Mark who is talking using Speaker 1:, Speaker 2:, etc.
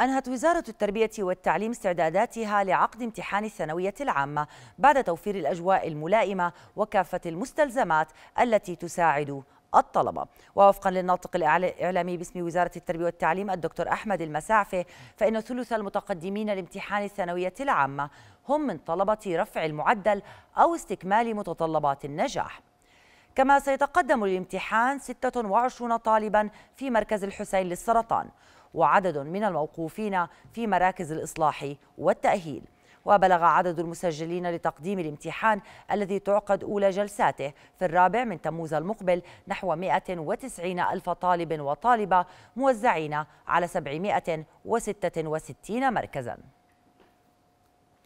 Speaker 1: أنهت وزارة التربية والتعليم استعداداتها لعقد امتحان الثانوية العامة بعد توفير الأجواء الملائمة وكافة المستلزمات التي تساعد الطلبة ووفقا للناطق الإعلامي باسم وزارة التربية والتعليم الدكتور أحمد المساعفة فإن ثلث المتقدمين لامتحان الثانوية العامة هم من طلبة رفع المعدل أو استكمال متطلبات النجاح كما سيتقدم للامتحان 26 طالبا في مركز الحسين للسرطان وعدد من الموقوفين في مراكز الإصلاح والتأهيل وبلغ عدد المسجلين لتقديم الامتحان الذي تعقد أولى جلساته في الرابع من تموز المقبل نحو 190 ألف طالب وطالبة موزعين على 766 مركزاً